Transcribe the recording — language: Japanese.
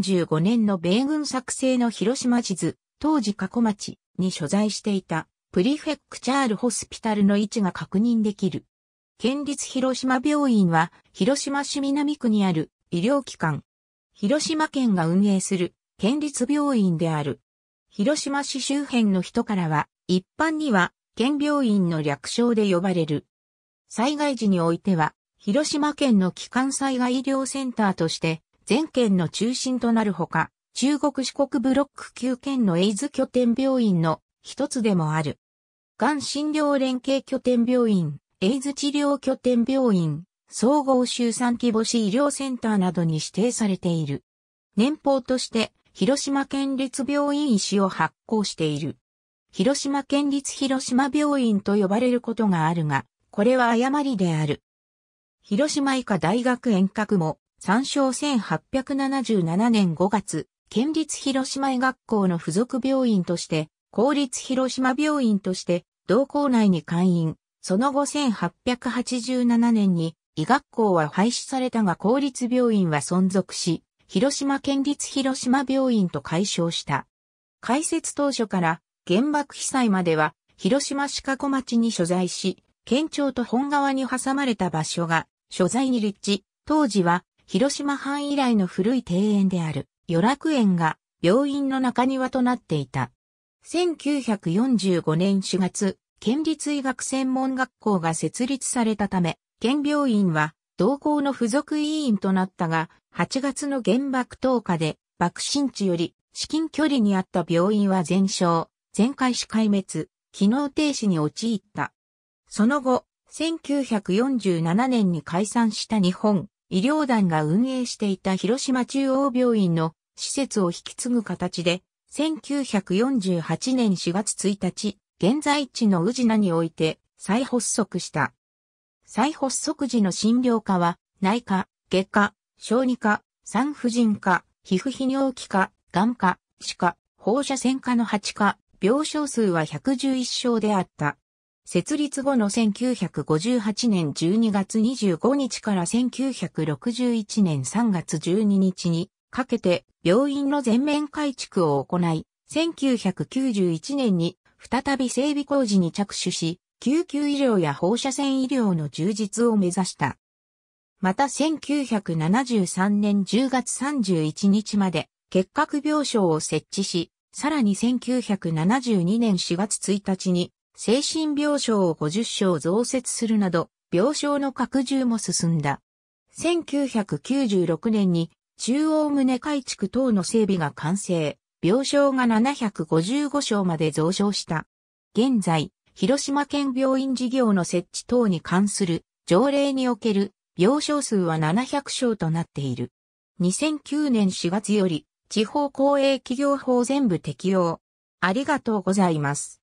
15年の米軍作成の広島地図、当時過去町に所在していたプリフェクチャールホスピタルの位置が確認できる。県立広島病院は広島市南区にある医療機関。広島県が運営する県立病院である。広島市周辺の人からは一般には県病院の略称で呼ばれる。災害時においては広島県の基幹災害医療センターとして全県の中心となるほか、中国四国ブロック9県のエイズ拠点病院の一つでもある。がん診療連携拠点病院、エイズ治療拠点病院、総合集産規模市医療センターなどに指定されている。年俸として、広島県立病院医師を発行している。広島県立広島病院と呼ばれることがあるが、これは誤りである。広島医科大学遠隔も、参照1877年5月、県立広島医学校の付属病院として、公立広島病院として、同校内に会員。その後1887年に、医学校は廃止されたが公立病院は存続し、広島県立広島病院と解消した。開設当初から原爆被災までは広島市加古町に所在し、県庁と本川に挟まれた場所が所在に立地、当時は広島藩以来の古い庭園である、与楽園が病院の中庭となっていた。1945年4月、県立医学専門学校が設立されたため、県病院は同校の付属委員となったが、8月の原爆投下で爆心地より至近距離にあった病院は全焼、全壊し壊滅、機能停止に陥った。その後、1947年に解散した日本医療団が運営していた広島中央病院の施設を引き継ぐ形で、1948年4月1日、現在地の宇品において再発足した。再発足時の診療科は、内科、外科、小児科、産婦人科、皮膚泌尿器科、眼科、歯科、放射線科の8科、病床数は111床であった。設立後の1958年12月25日から1961年3月12日にかけて病院の全面改築を行い、1991年に再び整備工事に着手し、救急医療や放射線医療の充実を目指した。また1973年10月31日まで結核病床を設置し、さらに1972年4月1日に精神病床を50床増設するなど、病床の拡充も進んだ。1996年に中央棟改築等の整備が完成、病床が755床まで増床した。現在、広島県病院事業の設置等に関する条例における病床数は700床となっている。2009年4月より地方公営企業法全部適用。ありがとうございます。